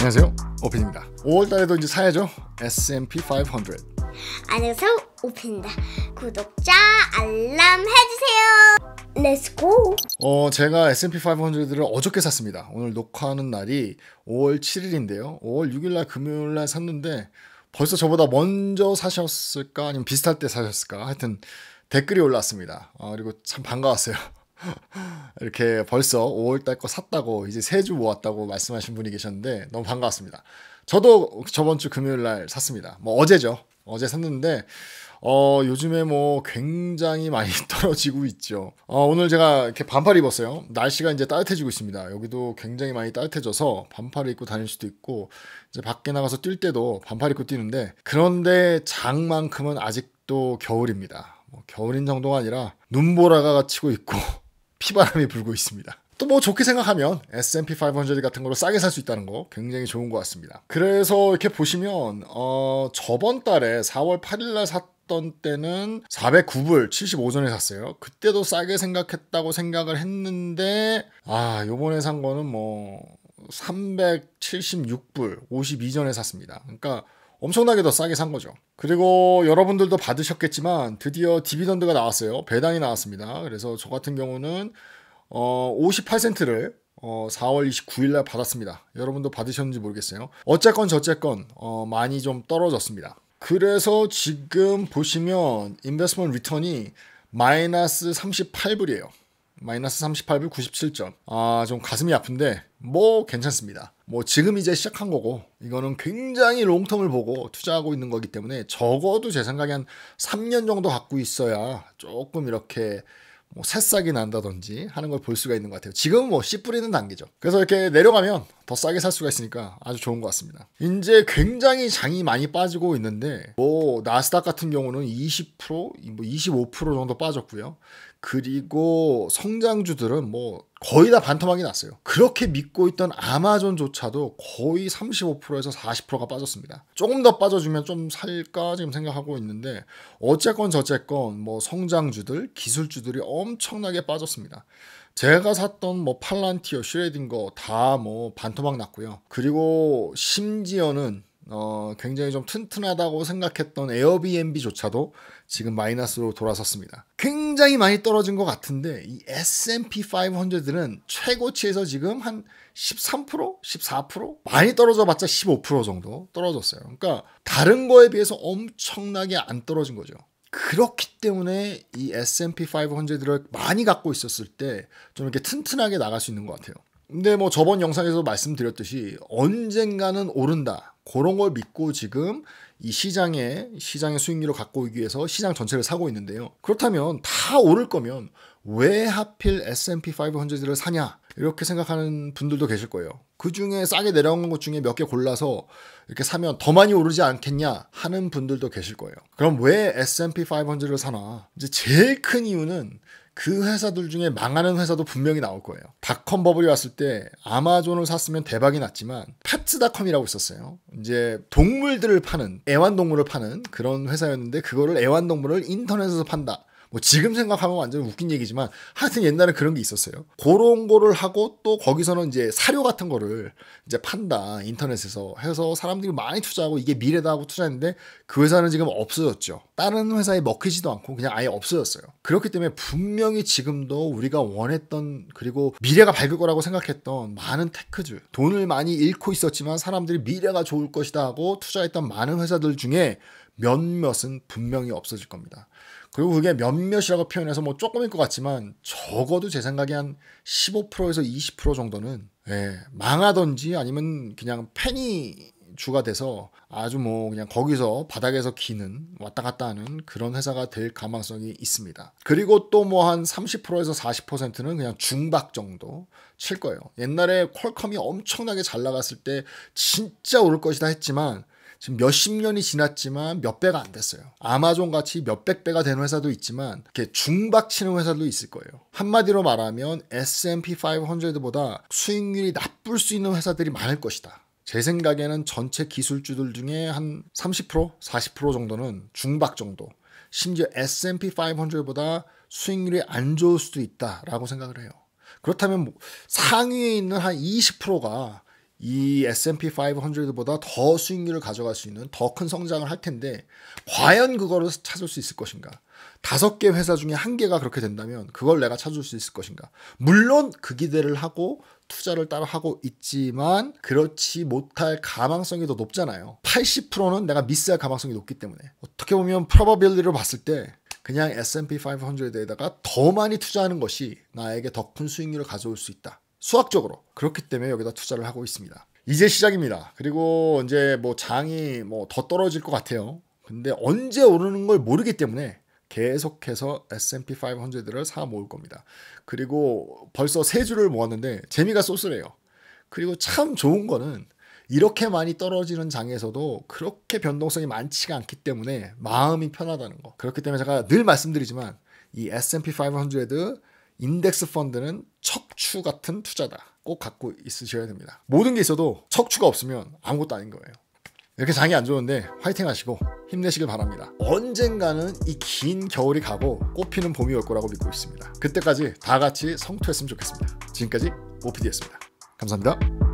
안녕하세요. 오핀입니다. 5월달에도 이제 사야죠. S&P 500. 안녕하세요. 오핀입니다. 구독자 알람 해주세요. 렛츠고! 어, 제가 S&P 500을 어저께 샀습니다. 오늘 녹화하는 날이 5월 7일인데요. 5월 6일날 금요일날 샀는데 벌써 저보다 먼저 사셨을까 아니면 비슷할 때 사셨을까 하여튼 댓글이 올랐습니다. 어, 아, 그리고 참 반가웠어요. 이렇게 벌써 5월달 거 샀다고 이제 세주 모았다고 말씀하신 분이 계셨는데 너무 반가웠습니다. 저도 저번 주 금요일 날 샀습니다. 뭐 어제죠. 어제 샀는데 어, 요즘에 뭐 굉장히 많이 떨어지고 있죠. 어, 오늘 제가 이렇게 반팔 입었어요. 날씨가 이제 따뜻해지고 있습니다. 여기도 굉장히 많이 따뜻해져서 반팔을 입고 다닐 수도 있고 이제 밖에 나가서 뛸 때도 반팔 입고 뛰는데 그런데 장만큼은 아직도 겨울입니다. 뭐 겨울인 정도가 아니라 눈보라가 치고 있고 피바람이 불고 있습니다. 또 뭐 좋게 생각하면 S&P 500 같은 걸로 싸게 살 수 있다는 거 굉장히 좋은 것 같습니다. 그래서 이렇게 보시면 어, 저번 달에 4월 8일 날 샀던 때는 409불 75전에 샀어요. 그때도 싸게 생각했다고 생각을 했는데 아 요번에 산 거는 뭐 376불 52전에 샀습니다. 그러니까 엄청나게 더 싸게 산 거죠. 그리고 여러분들도 받으셨겠지만 드디어 디비던드가 나왔어요. 배당이 나왔습니다. 그래서 저 같은 경우는 어 58센트를 어 4월 29일 날 받았습니다. 여러분도 받으셨는지 모르겠어요. 어쨌건 저쨌건 어 많이 좀 떨어졌습니다. 그래서 지금 보시면 인베스먼 리턴이 마이너스 38불이에요. 마이너스 38불 97점. 아, 좀 가슴이 아픈데, 뭐, 괜찮습니다. 뭐 지금 이제 시작한 거고 이거는 굉장히 롱텀을 보고 투자하고 있는 거기 때문에 적어도 제 생각에 한 3년 정도 갖고 있어야 조금 이렇게 뭐 새싹이 난다든지 하는 걸 볼 수가 있는 것 같아요. 지금 뭐 씨 뿌리는 단계죠. 그래서 이렇게 내려가면 더 싸게 살 수가 있으니까 아주 좋은 것 같습니다. 이제 굉장히 장이 많이 빠지고 있는데 뭐 나스닥 같은 경우는 20%, 뭐25% 정도 빠졌고요. 그리고 성장주들은 뭐 거의 다 반토막이 났어요. 그렇게 믿고 있던 아마존조차도 거의 35%에서 40%가 빠졌습니다. 조금 더 빠져주면 좀 살까 지금 생각하고 있는데 어쨌건 저쨌건 뭐 성장주들, 기술주들이 엄청나게 빠졌습니다. 제가 샀던 뭐 팔란티어, 슈레딩거 다 뭐 반토막 났고요. 그리고 심지어는 어, 굉장히 좀 튼튼하다고 생각했던 에어비앤비조차도 지금 마이너스로 돌아섰습니다. 굉장히 많이 떨어진 것 같은데 이 S&P 500은 최고치에서 지금 한 13%? 14%? 많이 떨어져봤자 15% 정도 떨어졌어요. 그러니까 다른 거에 비해서 엄청나게 안 떨어진 거죠. 그렇기 때문에 이 S&P 500을 많이 갖고 있었을 때 좀 이렇게 튼튼하게 나갈 수 있는 것 같아요. 근데 뭐 저번 영상에서 말씀드렸듯이 언젠가는 오른다. 그런 걸 믿고 지금 이시장의 시장의 수익률을 갖고 오기 위해서 시장 전체를 사고 있는데요. 그렇다면 다 오를 거면 왜 하필 S&P 5 0 0을 사냐? 이렇게 생각하는 분들도 계실 거예요. 그 중에 싸게 내려온 것 중에 몇 개 골라서 이렇게 사면 더 많이 오르지 않겠냐 하는 분들도 계실 거예요. 그럼 왜 S&P 500을 사나? 이제 제일 큰 이유는 그 회사들 중에 망하는 회사도 분명히 나올 거예요. 닷컴 버블이 왔을 때 아마존을 샀으면 대박이 났지만 파츠닷컴이라고 있었어요. 이제 동물들을 파는 애완동물을 파는 그런 회사였는데 그거를 애완동물을 인터넷에서 판다. 뭐 지금 생각하면 완전 웃긴 얘기지만 하여튼 옛날에 그런 게 있었어요. 그런 거를 하고 또 거기서는 이제 사료 같은 거를 이제 판다 인터넷에서 해서 사람들이 많이 투자하고 이게 미래다 하고 투자했는데 그 회사는 지금 없어졌죠. 다른 회사에 먹히지도 않고 그냥 아예 없어졌어요. 그렇기 때문에 분명히 지금도 우리가 원했던 그리고 미래가 밝을 거라고 생각했던 많은 테크들 돈을 많이 잃고 있었지만 사람들이 미래가 좋을 것이다 하고 투자했던 많은 회사들 중에 몇몇은 분명히 없어질 겁니다. 그리고 그게 몇몇이라고 표현해서 뭐 조금일 것 같지만 적어도 제 생각에 한 15%에서 20% 정도는 예, 망하던지 아니면 그냥 팬이 주가 돼서 아주 뭐 그냥 거기서 바닥에서 기는 왔다 갔다 하는 그런 회사가 될 가능성이 있습니다. 그리고 또 뭐 한 30%에서 40%는 그냥 중박 정도 칠 거예요. 옛날에 퀄컴이 엄청나게 잘 나갔을 때 진짜 오를 것이다 했지만 지금 몇십 년이 지났지만 몇 배가 안 됐어요. 아마존 같이 몇 백 배가 되는 회사도 있지만 이렇게 중박치는 회사도 있을 거예요. 한마디로 말하면 S&P 500보다 수익률이 나쁠 수 있는 회사들이 많을 것이다. 제 생각에는 전체 기술주들 중에 한 30%, 40% 정도는 중박 정도, 심지어 S&P 500보다 수익률이 안 좋을 수도 있다라고 생각을 해요. 그렇다면 뭐 상위에 있는 한 20%가 이 S&P 500보다 더 수익률을 가져갈 수 있는 더 큰 성장을 할 텐데 과연 그거를 찾을 수 있을 것인가? 다섯 개 회사 중에 한 개가 그렇게 된다면 그걸 내가 찾을 수 있을 것인가? 물론 그 기대를 하고 투자를 따로 하고 있지만 그렇지 못할 가망성이 더 높잖아요. 80%는 내가 미스할 가망성이 높기 때문에 어떻게 보면 probability를 봤을 때 그냥 S&P 500에다가 더 많이 투자하는 것이 나에게 더 큰 수익률을 가져올 수 있다. 수학적으로 그렇기 때문에 여기다 투자를 하고 있습니다. 이제 시작입니다. 그리고 이제 뭐 장이 뭐 더 떨어질 것 같아요. 근데 언제 오르는 걸 모르기 때문에 계속해서 S&P 5 0 0을사 모을 겁니다. 그리고 벌써 세 주를 모았는데 재미가 쏠쏠해요. 그리고 참 좋은 거는 이렇게 많이 떨어지는 장에서도 그렇게 변동성이 많지가 않기 때문에 마음이 편하다는 거. 그렇기 때문에 제가 늘 말씀드리지만 이 S&P 500 인덱스 펀드는 척추 같은 투자다. 꼭 갖고 있으셔야 됩니다. 모든 게 있어도 척추가 없으면 아무것도 아닌 거예요. 이렇게 장이 안 좋은데 화이팅 하시고 힘내시길 바랍니다. 언젠가는 이 긴 겨울이 가고 꽃피는 봄이 올 거라고 믿고 있습니다. 그때까지 다 같이 성투했으면 좋겠습니다. 지금까지 오피디였습니다. 감사합니다.